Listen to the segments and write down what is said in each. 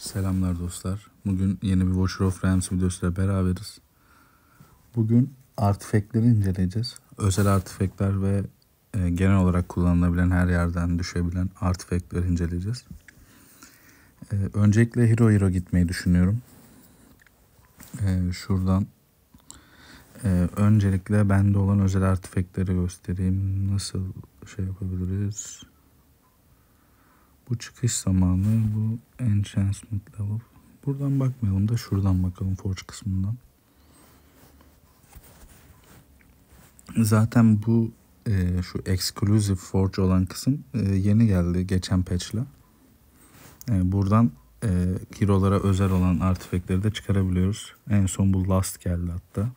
Selamlar dostlar. Bugün yeni bir Watcher of Realms videosuyla beraberiz. Bugün artifekleri inceleyeceğiz. Özel artifekler ve e, genel olarak kullanılabilen her yerden düşebilen artifekleri inceleyeceğiz. E, öncelikle Hero Hero gitmeyi düşünüyorum. E, şuradan e, öncelikle bende olan özel artifekleri göstereyim. Nasıl şey yapabiliriz? Bu çıkış zamanı. Bu enchantment level. Buradan bakmayalım da şuradan bakalım forge kısmından. Zaten bu e, şu exclusive forge olan kısım e, yeni geldi geçen patch'le. E, buradan e, hero'lara özel olan artifekleri de çıkarabiliyoruz. En son bu last geldi hatta.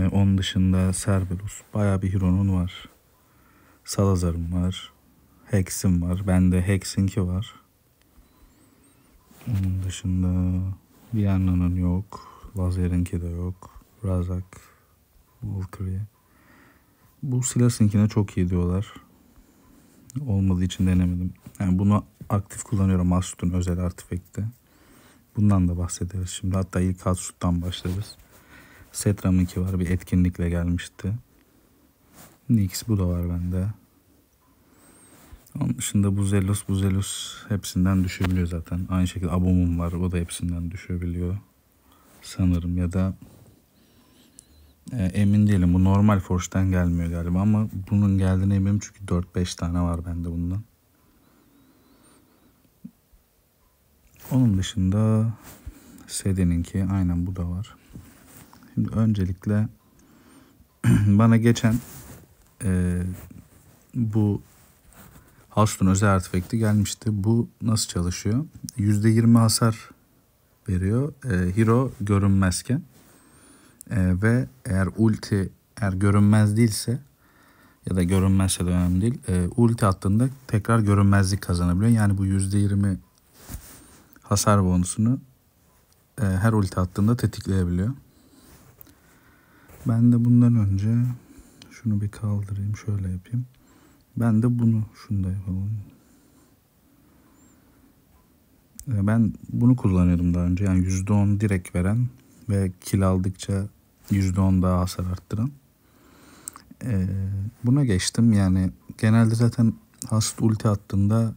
E, onun dışında Cerberus. Baya bir hero'nun var. Salazar'ım var. Hex'im var. Bende Hex'inki var. Onun dışında Vianna'nın yok. Lazer'inki de yok. Razak, Valkyrie. Bu Silas'inkine çok iyi diyorlar. Olmadığı için denemedim. Yani bunu aktif kullanıyorum Asut'un özel artifekti. Bundan da bahsederiz şimdi. Hatta ilk Asut'tan başlarız. Setram'ınki var bir etkinlikle gelmişti. Nix bu da var bende. Onun dışında Buzelos, Buzelos hepsinden düşebiliyor zaten. Aynı şekilde Abomum var. O da hepsinden düşebiliyor. Sanırım ya da e, emin değilim. Bu normal Forge'den gelmiyor galiba ama bunun geldiğine eminim çünkü 4-5 tane var bende bundan. Onun dışında Sede'ninki aynen bu da var. Şimdi öncelikle bana geçen e, bu Houston özel artifekti gelmişti. Bu nasıl çalışıyor? %20 hasar veriyor. E, hero görünmezken e, ve eğer ulti eğer görünmez değilse ya da görünmezse de önemli değil. E, ulti attığında tekrar görünmezlik kazanabiliyor. Yani bu %20 hasar bonusunu e, her ulti attığında tetikleyebiliyor. Ben de bundan önce şunu bir kaldırayım şöyle yapayım. Ben de bunu şunda yapalım. Ee, ben bunu kullanıyordum daha önce. Yani %10 direkt veren ve kil aldıkça %10 daha hasar arttıran. Ee, buna geçtim. Yani genelde zaten hasta ulti attığında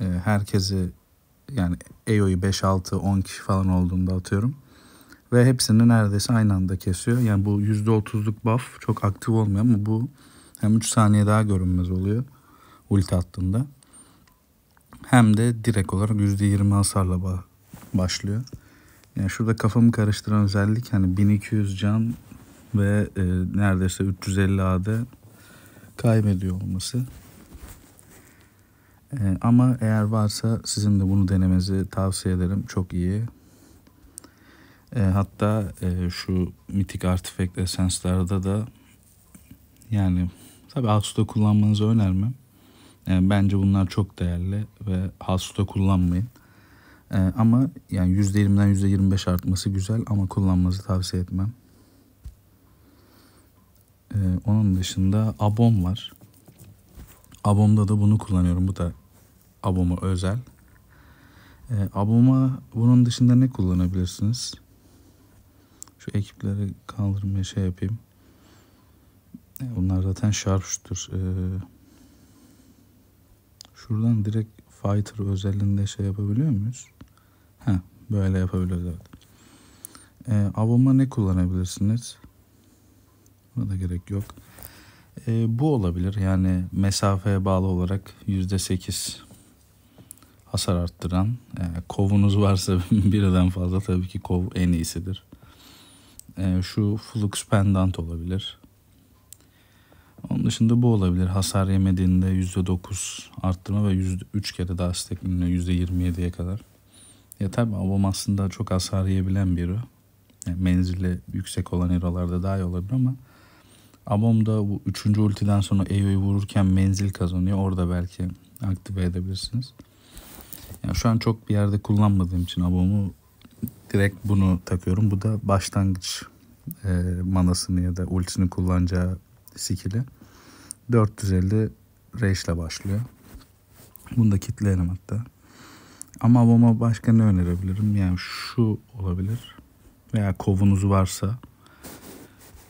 e, herkesi yani EO'yu 5, 6, 10 kişi falan olduğunda atıyorum. Ve hepsini neredeyse aynı anda kesiyor. Yani bu %30'luk buff çok aktif olmuyor ama bu hem 3 saniye daha görünmez oluyor ulti attığında. Hem de direkt olarak %20 hasarla başlıyor. Yani şurada kafamı karıştıran özellik hani 1200 can ve e, neredeyse 350 AD kaybediyor olması. E, ama eğer varsa sizin de bunu denemenizi tavsiye ederim. Çok iyi. E, hatta e, şu mitik artifact esenslerde da yani Tabii hasta kullanmanızı önermem. Yani bence bunlar çok değerli ve hasta kullanmayın. Ee, ama yani %20'den %25 artması güzel ama kullanmanızı tavsiye etmem. Ee, onun dışında abom var. Abom'da da bunu kullanıyorum. Bu da aboma özel. Ee, aboma bunun dışında ne kullanabilirsiniz? Şu ekipleri kaldırmaya şey yapayım. E, bunlar zaten şarpştır. E, şuradan direkt fighter özelliğinde şey yapabiliyor muyuz? Ha, böyle yapabiliyoruz evet. Ee, avama ne kullanabilirsiniz? Buna da gerek yok. Ee, bu olabilir. Yani mesafeye bağlı olarak yüzde sekiz hasar arttıran. Ee, kovunuz varsa birden fazla tabii ki kov en iyisidir. Ee, şu flux pendant olabilir. Bunun dışında bu olabilir. Hasar yemediğinde %9 arttırma ve %3 kere daha istekliğine %27'ye kadar. Ya tabi avam aslında çok hasar yiyebilen bir yani menzili yüksek olan erolarda daha iyi olabilir ama Abom da bu üçüncü ultiden sonra EO'yu vururken menzil kazanıyor. Orada belki aktive edebilirsiniz. Yani şu an çok bir yerde kullanmadığım için abomu direkt bunu takıyorum. Bu da başlangıç e, manasını ya da ultisini kullanacağı skill'i. 450 reş ile başlıyor. Bunu da kitleyelim hatta. Ama avama başka ne önerebilirim? Yani şu olabilir. Veya kovunuz varsa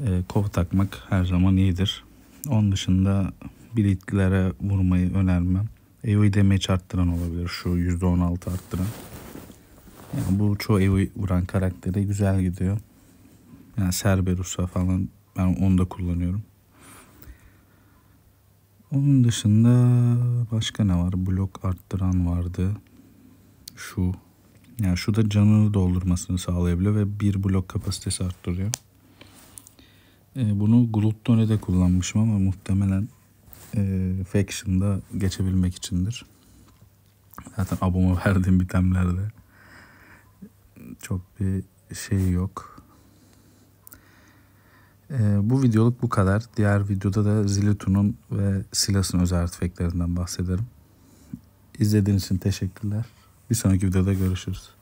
e, kov takmak her zaman iyidir. Onun dışında biletlere vurmayı önermem. EO'yu damage arttıran olabilir. Şu %16 arttıran. Yani bu çoğu EO e vuran karaktere güzel gidiyor. Yani Cerberus'a falan ben onu da kullanıyorum. Onun dışında başka ne var? Blok arttıran vardı. Şu. Yani şu da canını doldurmasını sağlayabiliyor ve bir blok kapasitesi arttırıyor. E, bunu Gluttone'de kullanmışım ama muhtemelen e, Faction'da geçebilmek içindir. Zaten aboma verdiğim bitemlerde çok bir şey yok. E, bu videoluk bu kadar. Diğer videoda da Zilitun'un ve Silas'ın özel artifeklerinden bahsederim. İzlediğiniz için teşekkürler. Bir sonraki videoda görüşürüz.